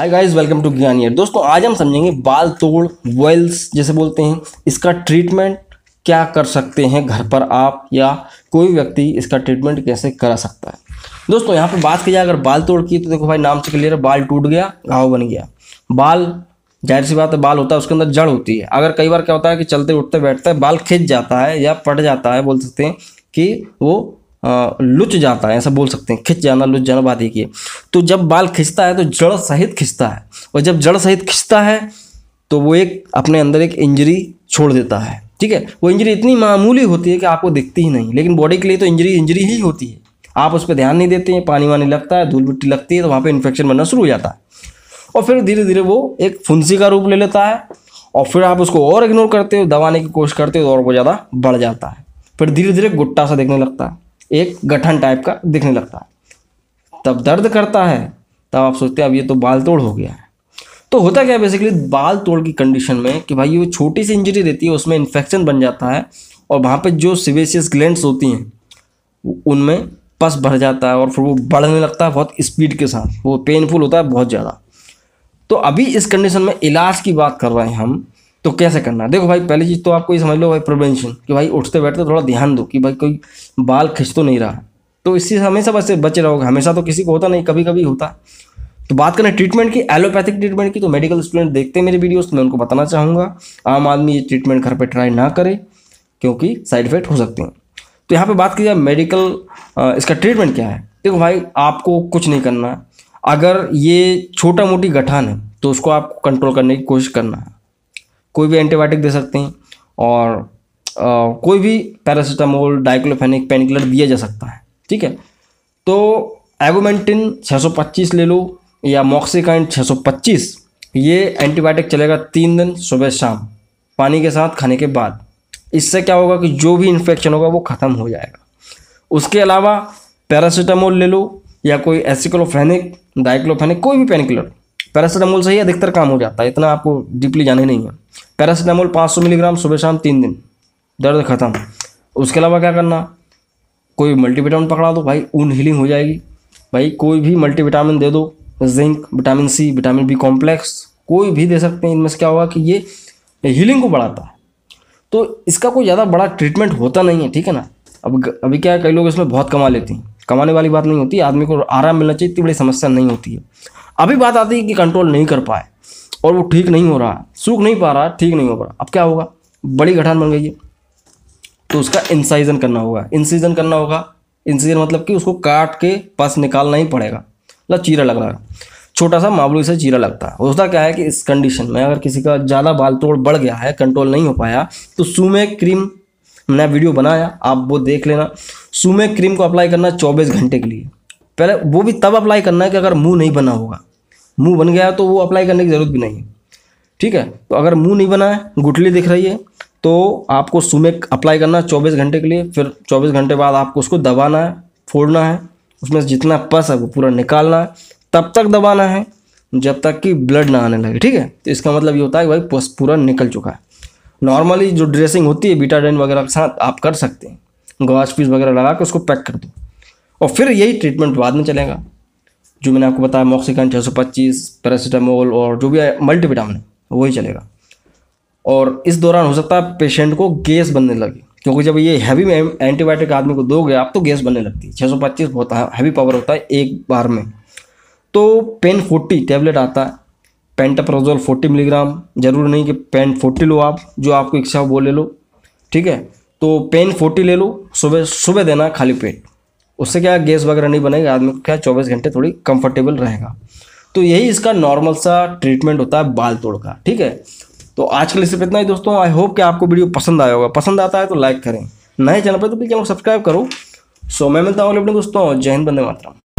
hi guys welcome to ईयर दोस्तों आज हम समझेंगे बाल तोड़ वेल्स जैसे बोलते हैं इसका ट्रीटमेंट क्या कर सकते हैं घर पर आप या कोई व्यक्ति इसका ट्रीटमेंट कैसे करा सकता है दोस्तों यहाँ पर बात की जाए अगर बाल तोड़ की तो देखो भाई नाम से क्लियर है बाल टूट गया घाव बन गया बाल जाहिर सी बात है बाल होता है उसके अंदर जड़ होती है अगर कई बार क्या होता है कि चलते उठते बैठते बाल खिंच जाता है या पट जाता है बोल सकते हैं कि वो लुच जाता है ऐसा बोल सकते हैं खिंच जाना लुच जाना बात एक ही तो जब बाल खिंचता है तो जड़ सहित खिंचता है और जब जड़ सहित खिंचता है तो वो एक अपने अंदर एक इंजरी छोड़ देता है ठीक है वो इंजरी इतनी मामूली होती है कि आपको दिखती ही नहीं लेकिन बॉडी के लिए तो इंजरी इंजरी ही होती है आप उस पर ध्यान नहीं देते हैं पानी वानी लगता है धूल मिट्टी लगती है तो वहाँ पर इन्फेक्शन बनना शुरू हो जाता है और फिर धीरे धीरे वो एक फुंसी का रूप ले लेता है और फिर आप उसको और इग्नोर करते हो दबाने की कोशिश करते हो तो और वो ज़्यादा बढ़ जाता है फिर धीरे धीरे गुट्टा सा देखने लगता है एक गठन टाइप का दिखने लगता है तब दर्द करता है तब आप सोचते हैं अब ये तो बाल तोड़ हो गया है तो होता क्या है बेसिकली बाल तोड़ की कंडीशन में कि भाई वो छोटी सी इंजरी रहती है उसमें इन्फेक्शन बन जाता है और वहाँ पर जो सिवेसियस ग्लैंड्स होती हैं उनमें पस भर जाता है और फिर वो बढ़ने लगता है बहुत स्पीड के साथ वो पेनफुल होता है बहुत ज़्यादा तो अभी इस कंडीशन में इलाज की बात कर रहे हैं हम तो कैसे करना देखो भाई पहली चीज़ तो आपको ये समझ लो भाई प्रिवेंशन कि भाई उठते बैठते थोड़ा ध्यान दो कि भाई कोई बाल खिंच तो नहीं रहा तो इससे हमेशा बस बचे रहोगे हमेशा तो किसी को होता नहीं कभी कभी होता तो बात करें ट्रीटमेंट की एलोपैथिक ट्रीटमेंट की तो मेडिकल स्टूडेंट देखते हैं मेरे वीडियोस तो मैं उनको बताना चाहूँगा आम आदमी ये ट्रीटमेंट घर पर ट्राई ना करे क्योंकि साइड इफेक्ट हो सकते हैं तो यहाँ पर बात की जाए मेडिकल इसका ट्रीटमेंट क्या है देखो भाई आपको कुछ नहीं करना अगर ये छोटा मोटी गठान है तो उसको आपको कंट्रोल करने की कोशिश करना है कोई भी एंटीबायोटिक दे सकते हैं और आ, कोई भी पैरासीटामोल डाइक्लोफेनिक पेनकिलर दिया जा सकता है ठीक है तो एगोमेंटिन 625 ले लो या मॉक्सिकाइन 625 ये एंटीबायोटिक चलेगा तीन दिन सुबह शाम पानी के साथ खाने के बाद इससे क्या होगा कि जो भी इन्फेक्शन होगा वो ख़त्म हो जाएगा उसके अलावा पैरासीटामोल ले लो या कोई एसिक्लोफेनिक डाइक्लोफेनिक कोई भी पेनकिलर पैरासीटामोल से ही अधिकतर काम हो जाता है इतना आपको डीपली जाने नहीं है पैरासीटामोल 500 मिलीग्राम सुबह शाम तीन दिन दर्द खत्म उसके अलावा क्या करना कोई मल्टीविटामिन पकड़ा दो भाई ऊन हीलिंग हो जाएगी भाई कोई भी मल्टीविटामिन दे दो zinc vitamin C vitamin B complex कोई भी दे सकते हैं इनमें से क्या होगा कि ये हीलिंग को बढ़ाता है तो इसका कोई ज़्यादा बड़ा ट्रीटमेंट होता नहीं है ठीक है ना अब अभी क्या है कई लोग इसमें बहुत कमा लेते हैं कमाने वाली बात नहीं होती आदमी को आराम मिलना चाहिए इतनी बड़ी समस्या नहीं होती है अभी बात आती है कि कंट्रोल नहीं कर पाए और वो ठीक नहीं हो रहा सूख नहीं पा रहा ठीक नहीं हो पा रहा अब क्या होगा बड़ी गठान बन गई है तो उसका इंसाइजन करना होगा इंसीजन करना होगा इंसीजन मतलब कि उसको काट के पस निकालना ही पड़ेगा मतलब चीरा लग रहा है छोटा सा मामलू से चीरा लगता है होता क्या है कि इस कंडीशन में अगर किसी का ज़्यादा बाल तोड़ बढ़ गया है कंट्रोल नहीं हो पाया तो सूमे क्रीम मैंने वीडियो बनाया आप वो देख लेना सूमे क्रीम को अप्लाई करना चौबीस घंटे के लिए पहले वो भी तब अप्लाई करना है कि अगर मुंह नहीं बना होगा मुंह बन गया तो वो अप्लाई करने की ज़रूरत भी नहीं है ठीक है तो अगर मुंह नहीं बना है गुटली दिख रही है तो आपको सुमेक अप्लाई करना है चौबीस घंटे के लिए फिर चौबीस घंटे बाद आपको उसको दबाना है फोड़ना है उसमें जितना पस है वो पूरा निकालना है तब तक दबाना है जब तक कि ब्लड ना आने लगे ठीक है तो इसका मतलब ये होता है कि भाई पस पूरा निकल चुका है नॉर्मली जो ड्रेसिंग होती है बीटाडेन वगैरह के साथ आप कर सकते हैं गवाश पीस वगैरह लगा के उसको पैक कर दो और फिर यही ट्रीटमेंट बाद में चलेगा जो मैंने आपको बताया मॉक्सिकन 625 पैरासीटामोल और जो भी मल्टीविटामिन वही चलेगा और इस दौरान हो सकता है पेशेंट को गैस बनने लगे क्योंकि जब ये हैवी में एंटीबायोटिक आदमी को दोगे आप तो गैस बनने लगती है छः सौ पच्चीस बहुत हैवी पावर होता है एक बार में तो पेन फोर्टी टैबलेट आता है पेंटाप्रोजोल फोर्टी मिलीग्राम जरूर नहीं कि पेन फोर्टी लो आप जो आपको इच्छा हो वो ले लो ठीक है तो पेन फोर्टी ले लो सुबह सुबह देना खाली पेट उससे क्या गैस वगैरह नहीं बनेगा आदमी को क्या चौबीस घंटे थोड़ी कंफर्टेबल रहेगा तो यही इसका नॉर्मल सा ट्रीटमेंट होता है बाल तोड़ का ठीक है तो आज के लिए सिर्फ इतना ही दोस्तों आई होप कि आपको वीडियो पसंद आया होगा पसंद आता है तो लाइक करें नए चैनल पर तो प्लीज़ चैनल सब्सक्राइब करो सो मैं मिलता हूँ अपने दोस्तों जय हिंद बंदे मातरम